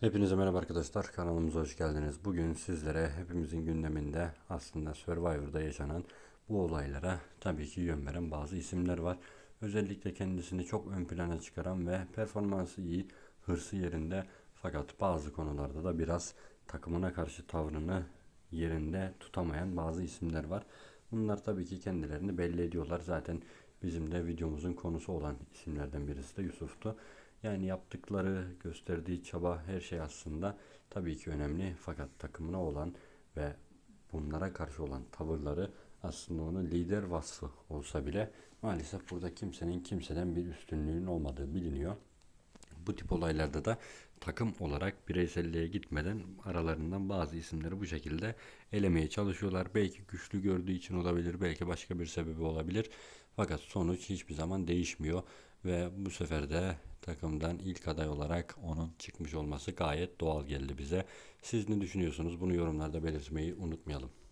Hepinize merhaba arkadaşlar kanalımıza hoş geldiniz. Bugün sizlere hepimizin gündeminde aslında Survivor'da yaşanan bu olaylara tabii ki yön veren bazı isimler var. Özellikle kendisini çok ön plana çıkaran ve performansı iyi, hırsı yerinde fakat bazı konularda da biraz takımına karşı tavrını yerinde tutamayan bazı isimler var. Bunlar tabii ki kendilerini belli ediyorlar. Zaten bizim de videomuzun konusu olan isimlerden birisi de Yusuf'tu. Yani yaptıkları, gösterdiği çaba her şey aslında tabii ki önemli fakat takımına olan ve bunlara karşı olan tavırları aslında onun lider vasfı olsa bile maalesef burada kimsenin kimseden bir üstünlüğün olmadığı biliniyor. Bu tip olaylarda da takım olarak bireyselliğe gitmeden aralarından bazı isimleri bu şekilde elemeye çalışıyorlar. Belki güçlü gördüğü için olabilir, belki başka bir sebebi olabilir. Fakat sonuç hiçbir zaman değişmiyor ve bu sefer de takımdan ilk aday olarak onun çıkmış olması gayet doğal geldi bize. Siz ne düşünüyorsunuz? Bunu yorumlarda belirtmeyi unutmayalım.